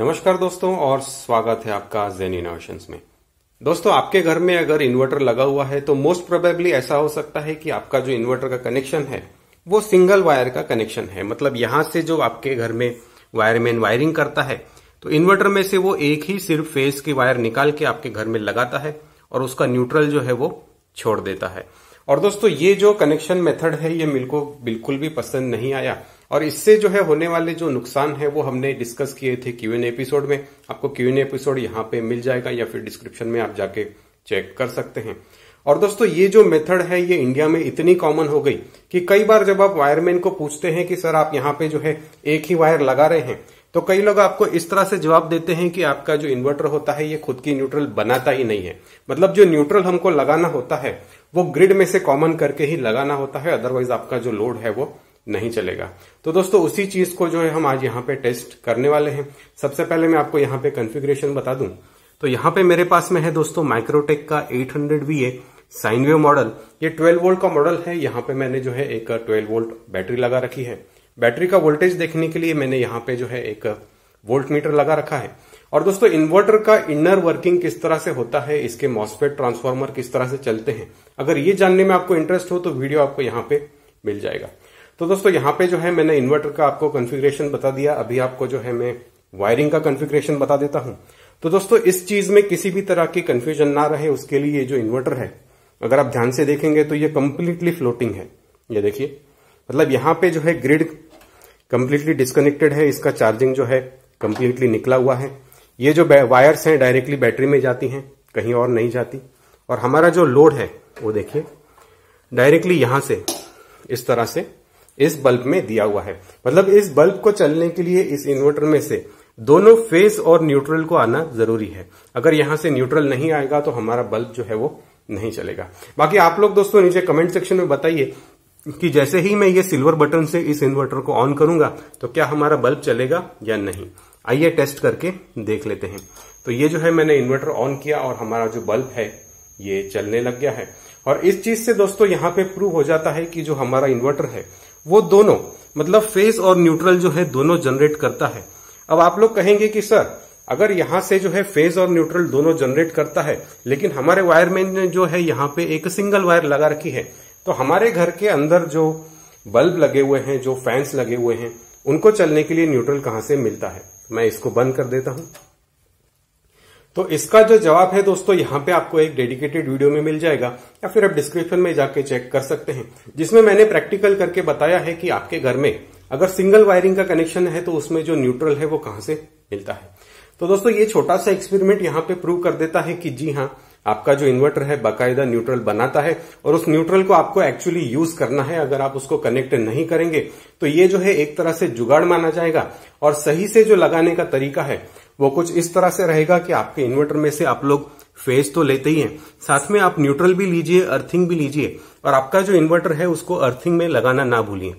नमस्कार दोस्तों और स्वागत है आपका जेन इनोवेशन में दोस्तों आपके घर में अगर इन्वर्टर लगा हुआ है तो मोस्ट प्रोबेबली ऐसा हो सकता है कि आपका जो इन्वर्टर का कनेक्शन है वो सिंगल वायर का कनेक्शन है मतलब यहां से जो आपके घर में वायरमैन वायरिंग करता है तो इन्वर्टर में से वो एक ही सिर्फ फेज की वायर निकाल के आपके घर में लगाता है और उसका न्यूट्रल जो है वो छोड़ देता है और दोस्तों ये जो कनेक्शन मेथड है ये मेरे को बिल्कुल भी पसंद नहीं आया और इससे जो है होने वाले जो नुकसान है वो हमने डिस्कस किए थे क्यू एन एपिसोड में आपको क्यू एन एपिसोड यहाँ पे मिल जाएगा या फिर डिस्क्रिप्शन में आप जाके चेक कर सकते हैं और दोस्तों ये जो मेथड है ये इंडिया में इतनी कॉमन हो गई कि कई बार जब आप वायरमैन को पूछते हैं कि सर आप यहाँ पे जो है एक ही वायर लगा रहे हैं तो कई लोग आपको इस तरह से जवाब देते हैं कि आपका जो इन्वर्टर होता है ये खुद की न्यूट्रल बनाता ही नहीं है मतलब जो न्यूट्रल हमको लगाना होता है वो ग्रिड में से कॉमन करके ही लगाना होता है अदरवाइज आपका जो लोड है वो नहीं चलेगा तो दोस्तों उसी चीज को जो है हम आज यहाँ पे टेस्ट करने वाले हैं सबसे पहले मैं आपको यहाँ पे कॉन्फ़िगरेशन बता दूं तो यहाँ पे मेरे पास में है दोस्तों माइक्रोटेक का 800 hundred V A sine wave model ये 12 वोल्ट का मॉडल है यहाँ पे मैंने जो है एक 12 वोल्ट बैटरी लगा रखी है बैटरी का वोल्टेज देखने के लिए मैंने यहाँ पे जो है एक वोल्ट मीटर लगा रखा है और दोस्तों इन्वर्टर का इनर वर्किंग किस तरह से होता है इसके मॉस्फेट ट्रांसफॉर्मर किस तरह से चलते हैं अगर ये जानने में आपको इंटरेस्ट हो तो वीडियो आपको यहाँ पे मिल जाएगा तो दोस्तों यहां पे जो है मैंने इन्वर्टर का आपको कॉन्फ़िगरेशन बता दिया अभी आपको जो है मैं वायरिंग का कॉन्फ़िगरेशन बता देता हूं तो दोस्तों इस चीज में किसी भी तरह की कन्फ्यूजन ना रहे उसके लिए ये जो इन्वर्टर है अगर आप ध्यान से देखेंगे तो ये कंप्लीटली फ्लोटिंग है ये देखिए मतलब यहां पर जो है ग्रिड कंप्लीटली डिस्कनेक्टेड है इसका चार्जिंग जो है कंप्लीटली निकला हुआ है ये जो वायर्स हैं डायरेक्टली बैटरी में जाती हैं कहीं और नहीं जाती और हमारा जो लोड है वो देखिए डायरेक्टली यहां से इस तरह से इस बल्ब में दिया हुआ है मतलब इस बल्ब को चलने के लिए इस इन्वर्टर में से दोनों फेस और न्यूट्रल को आना जरूरी है अगर यहां से न्यूट्रल नहीं आएगा तो हमारा बल्ब जो है वो नहीं चलेगा बाकी आप लोग दोस्तों नीचे कमेंट सेक्शन में बताइए कि जैसे ही मैं ये सिल्वर बटन से इस इन्वर्टर को ऑन करूंगा तो क्या हमारा बल्ब चलेगा या नहीं आइए टेस्ट करके देख लेते हैं तो ये जो है मैंने इन्वर्टर ऑन किया और हमारा जो बल्ब है ये चलने लग गया है और इस चीज से दोस्तों यहां पे प्रूव हो जाता है कि जो हमारा इन्वर्टर है वो दोनों मतलब फेज और न्यूट्रल जो है दोनों जनरेट करता है अब आप लोग कहेंगे कि सर अगर यहां से जो है फेज और न्यूट्रल दोनों जनरेट करता है लेकिन हमारे वायरमैन ने जो है यहां पे एक सिंगल वायर लगा रखी है तो हमारे घर के अंदर जो बल्ब लगे हुए हैं जो फैंस लगे हुए हैं उनको चलने के लिए न्यूट्रल कहां से मिलता है मैं इसको बंद कर देता हूं तो इसका जो जवाब है दोस्तों यहाँ पे आपको एक डेडिकेटेड वीडियो में मिल जाएगा या फिर आप डिस्क्रिप्शन में जाके चेक कर सकते हैं जिसमें मैंने प्रैक्टिकल करके बताया है कि आपके घर में अगर सिंगल वायरिंग का कनेक्शन है तो उसमें जो न्यूट्रल है वो कहां से मिलता है तो दोस्तों ये छोटा सा एक्सपेरिमेंट यहाँ पे प्रूव कर देता है कि जी हाँ आपका जो इन्वर्टर है बाकायदा न्यूट्रल बनाता है और उस न्यूट्रल को आपको एक्चुअली यूज करना है अगर आप उसको कनेक्ट नहीं करेंगे तो ये जो है एक तरह से जुगाड़ माना जाएगा और सही से जो लगाने का तरीका है वो कुछ इस तरह से रहेगा कि आपके इन्वर्टर में से आप लोग फेज तो लेते ही हैं साथ में आप न्यूट्रल भी लीजिए अर्थिंग भी लीजिए और आपका जो इन्वर्टर है उसको अर्थिंग में लगाना ना भूलिए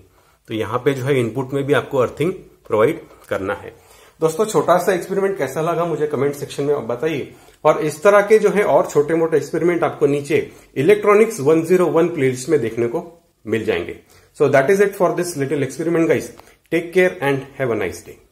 तो यहाँ पे जो है इनपुट में भी आपको अर्थिंग प्रोवाइड करना है दोस्तों छोटा सा एक्सपेरिमेंट कैसा लगा मुझे कमेंट सेक्शन में बताइए और इस तरह के जो है और छोटे मोटे एक्सपेरिमेंट आपको नीचे इलेक्ट्रॉनिक्स 101 प्लेलिस्ट में देखने को मिल जाएंगे so that is it for this little experiment guys take care and have a nice day